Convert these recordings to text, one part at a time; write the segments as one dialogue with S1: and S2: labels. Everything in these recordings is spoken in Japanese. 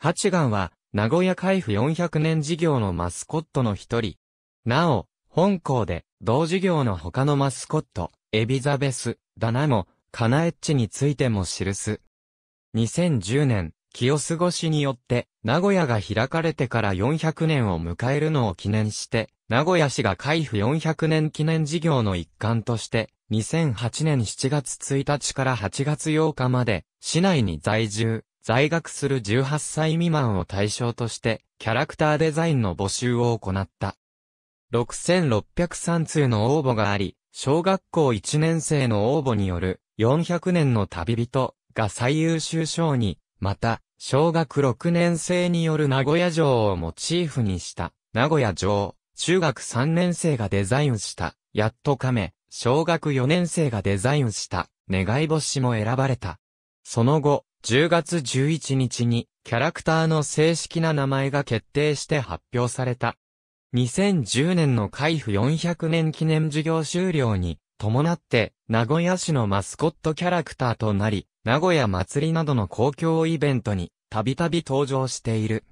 S1: 八眼は、
S2: 名古屋海府400年事業のマスコットの一人。なお、本校で、同事業の他のマスコット、エビザベス、ダナモ、カナエッチについても記す。2010年、清須越しによって、名古屋が開かれてから400年を迎えるのを記念して、名古屋市が海府400年記念事業の一環として、2008年7月1日から8月8日まで、市内に在住、在学する18歳未満を対象として、キャラクターデザインの募集を行った。6603通の応募があり、小学校1年生の応募による400年の旅人が最優秀賞に、また、小学6年生による名古屋城をモチーフにした名古屋城、中学3年生がデザインしたやっと亀、小学4年生がデザインした願い星も選ばれた。その後、10月11日にキャラクターの正式な名前が決定して発表された。2010年の開府400年記念事業終了に伴って名古屋市のマスコットキャラクターとなり、名古屋祭りなどの公共イベントにたびたび登場している。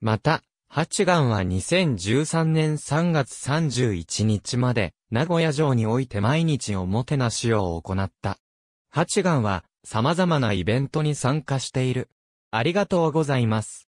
S2: また、八眼は2013年3月31日まで名古屋城において毎日おもてなしを行った。八眼は様々なイベントに参加している。ありがとうございます。